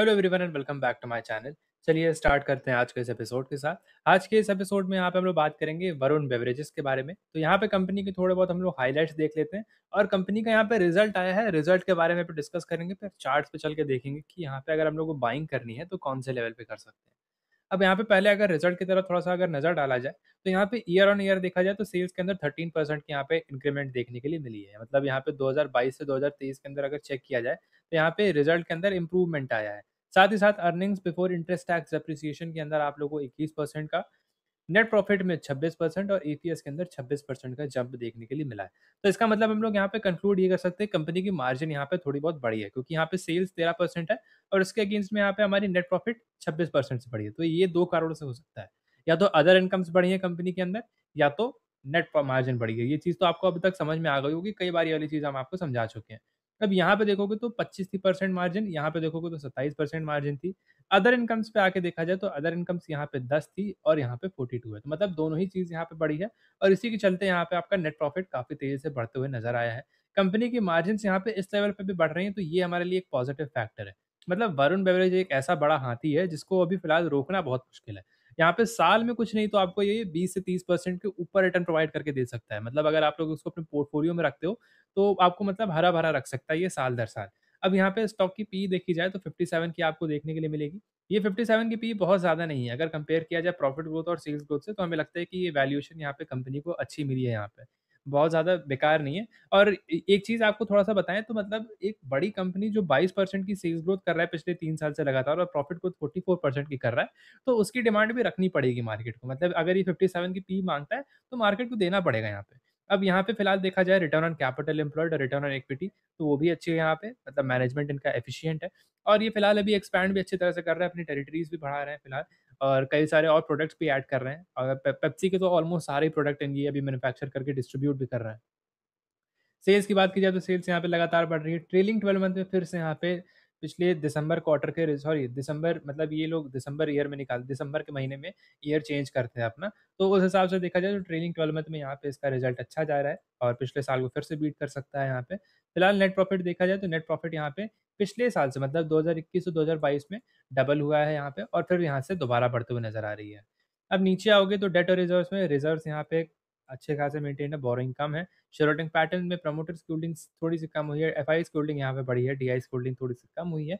hello everyone and welcome back to my channel चलिए start करते हैं आज के इस एपिसोड के साथ आज के इस एपिसोड में यहाँ पे हम लोग बात करेंगे वरुण बेवरेजेस के बारे में तो यहाँ पे कंपनी के थोड़े बहुत हम लोग हाईलाइट्स देख लेते हैं और कंपनी का यहाँ पे रिजल्ट आया है रिजल्ट के बारे में पे डिस्कस करेंगे फिर चार्ट पे चल के देखेंगे कि यहाँ पे अगर हम लोग को बाइंग करनी है तो कौन से लेवल पे कर सकते हैं अब यहाँ पे पहले अगर रिजल्ट की तरफ थोड़ा सा अगर नजर डाला जाए तो यहाँ पे ईयर ऑन ईयर देखा जाए तो सेल्स के अंदर थर्टीन परसेंट की यहाँ पे इंक्रीमेंट देखने के लिए मिली है मतलब यहाँ पे 2022 से 2023 के अंदर अगर चेक किया जाए तो यहाँ पे रिजल्ट के अंदर इम्प्रूवमेंट आया है साथ ही साथ earnings before interest tax depreciation के अंदर आप लोगों को इक्कीस परसेंट का नेट प्रॉफिट में 26 परसेंट और ईपीएस e के अंदर 26 परसेंट का जंप देखने के लिए मिला है तो इसका मतलब हम लोग यहाँ पे कंक्लूड ये कर सकते हैं कंपनी की मार्जिन यहाँ पे थोड़ी बहुत बड़ी है क्योंकि यहाँ पे सेल्स 13 परसेंट है और उसके अगेंस्ट में यहाँ पे हमारी नेट प्रॉफिट 26 परसेंट से बढ़ी है तो ये दो करोड़ से हो सकता है या तो अदर इनकम्स बढ़ी है कंपनी के अंदर या तो नेट मार्जिन बढ़ी है ये चीज़ तो आपको अभी तक समझ में आ गई होगी कई बार ये वाली चीज़ हम आपको समझा चुके हैं अब यहाँ पे देखोगे तो 25 थी परसेंट मार्जिन यहाँ पे देखोगे तो 27 परसेंट मार्जिन थी अदर इनकम्स पे आके देखा जाए तो अदर इनकम्स यहाँ पे 10 थी और यहाँ पे 42 है तो मतलब दोनों ही चीज़ यहाँ पे बढ़ी है और इसी के चलते यहाँ पे आपका नेट प्रॉफिट काफ़ी तेज़ी से बढ़ते हुए नजर आया है कंपनी की मार्जिन यहाँ पे इस लेवल पर भी बढ़ रही है तो ये हमारे लिए एक पॉजिटिव फैक्टर है मतलब वरुण बेवरेज एक ऐसा बड़ा हाथी है जिसको अभी फिलहाल रोकना बहुत मुश्किल है यहाँ पे साल में कुछ नहीं तो आपको ये बीस से तीस परसेंट के ऊपर रिटर्न प्रोवाइड करके दे सकता है मतलब अगर आप लोग उसको अपने पोर्टफोलियो में रखते हो तो आपको मतलब हरा भरा रख सकता है ये साल दर साल अब यहाँ पे स्टॉक की पी देखी जाए तो 57 की आपको देखने के लिए मिलेगी ये 57 की पी बहुत ज़्यादा नहीं है अगर कंपेयर किया जाए प्रॉफिट ग्रोथ और सेल्स ग्रोथ से तो हमें लगता है कि ये वैल्यूएशन यहाँ पे कंपनी को अच्छी मिली है यहाँ पे बहुत ज़्यादा बेकार नहीं है और एक चीज़ आपको थोड़ा सा बताएं तो मतलब एक बड़ी कंपनी जो 22 परसेंट की सेल्स ग्रोथ कर रहा है पिछले तीन साल से लगातार और प्रॉफिट ग्रोथ 44 परसेंट की कर रहा है तो उसकी डिमांड भी रखनी पड़ेगी मार्केट को मतलब अगर ये 57 की पी मांगता है तो मार्केट को देना पड़ेगा यहाँ पे अब यहाँ पे फिलहाल देखा जाए रिटर्न ऑन कैपिटल एम्प्लॉयड और रिटर्न ऑन इक्विटी तो वो भी अच्छी है यहाँ पे मतलब मैनेजमेंट इनका एफिशिएंट है और ये फिलहाल अभी एक्सपैंड भी अच्छी तरह से कर रहे हैं अपनी टेरिटरीज भी बढ़ा रहे हैं फिलहाल और कई सारे और प्रोडक्ट्स भी ऐड कर रहे हैं और पेप्सी के तो ऑलमोस्ट सारे प्रोडक्ट ये अभी मैनुफेक्चर करके डिस्ट्रीब्यूट भी कर रहे हैं सेल्स की बात की जाए तो सेल्स यहाँ पे लगातार बढ़ रही है ट्रेलिंग ट्वेल्व मंथ में फिर से यहाँ पे पिछले दिसंबर क्वार्टर के सॉरी दिसंबर मतलब ये लोग दिसंबर ईयर में निकाल दिसंबर के महीने में ईयर चेंज करते हैं अपना तो उस हिसाब से देखा जाए तो ट्रेनिंग ट्वेल्व मंथ में यहाँ पे इसका रिजल्ट अच्छा जा रहा है और पिछले साल को फिर से बीट कर सकता है यहाँ पे फिलहाल नेट प्रॉफिट देखा जाए तो नेट प्रॉफिट यहाँ पे पिछले साल से मतलब दो से 2022 में डबल हुआ है यहाँ पे और फिर यहाँ से दोबारा बढ़ते हुए नजर आ रही है अब नीचे आओगे तो डेट और रिजर्व में रिजर्व यहाँ पे अच्छे खासे मेंटेन है बोरिंग कम है शॉर्टिंग पैटर्न में प्रमोटर्स होल्डिंग थोड़ी सी कम हुई है एफ आई होल्डिंग यहाँ पे बढ़ी है डी आई होल्डिंग थोड़ी सी कम हुई है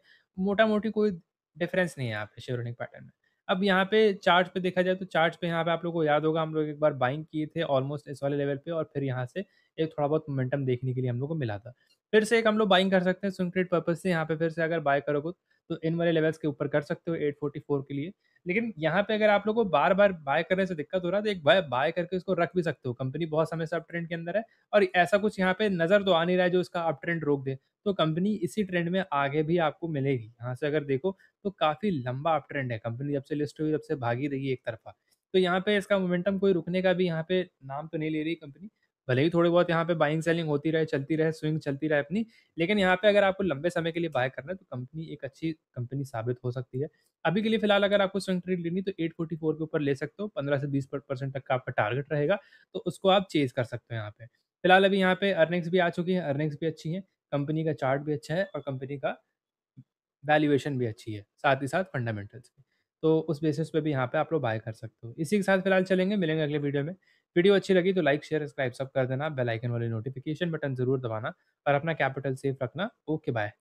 मोटा मोटी कोई डिफरेंस नहीं है यहाँ पे शॉर्टिंग पैटर्न में अब यहाँ पे चार्ट पे देखा जाए तो चार्ट पे यहाँ पे आप लोग को याद होगा हम लोग एक बार बाइंग किए थे ऑलमोस्ट इस वाले लेवल पे और फिर यहाँ से एक थोड़ा बहुत मोमेंटम देखने के लिए हम लोग को मिला था फिर से एक हम लोग बाइंग कर सकते हैं सुनक्रेट पर्पज से यहाँ पे फिर से अगर बाय करोगे तो, तो इन वाले लेवल्स के ऊपर कर सकते हो 844 के लिए लेकिन यहाँ पे अगर आप लोगों को बार बार बाय करने से दिक्कत हो रहा है तो एक बाय बाय करके इसको रख भी सकते हो कंपनी बहुत समय से अप ट्रेंड के अंदर है और ऐसा कुछ यहाँ पे नज़र तो आ नहीं रहा है जो इसका अप ट्रेंड रोक दे तो कंपनी इसी ट्रेंड में आगे भी आपको मिलेगी यहाँ से अगर देखो तो काफ़ी लंबा अप ट्रेंड है कंपनी जब से लिस्ट हुई तब से भागी रही है एक तरफा तो यहाँ पे इसका मोमेंटम कोई रुकने का भी यहाँ पे नाम तो नहीं ले रही कंपनी भले ही थोड़ी बहुत यहाँ पे बाइंग सेलिंग होती रहे चलती रहे स्विंग चलती रहे अपनी लेकिन यहाँ पे अगर आपको लंबे समय के लिए बाय करना है तो कंपनी एक अच्छी कंपनी साबित हो सकती है अभी के लिए फिलहाल अगर आपको स्विंग ट्रेड लेनी तो 844 के ऊपर ले सकते हो 15 से 20 परसेंट तक का आपका टारगेट रहेगा तो उसको आप चेज कर सकते हो यहाँ पे फिलहाल अभी यहाँ पे अर्निंग्स भी आ चुकी है अर्निंग्स भी अच्छी है कंपनी का चार्ट भी अच्छा है और कंपनी का वैल्यूएशन भी अच्छी है साथ ही साथ फंडामेंटल्स भी तो उस बेसिस पे भी यहाँ पे आप लोग बाय कर सकते हो इसी के साथ फिलहाल चलेंगे मिलेंगे अगले वीडियो में वीडियो अच्छी लगी तो लाइक शेयर सब्सक्राइब सब कर देना बेल आइकन वाले नोटिफिकेशन बटन जरूर दबाना और अपना कैपिटल सेफ रखना ओके बाय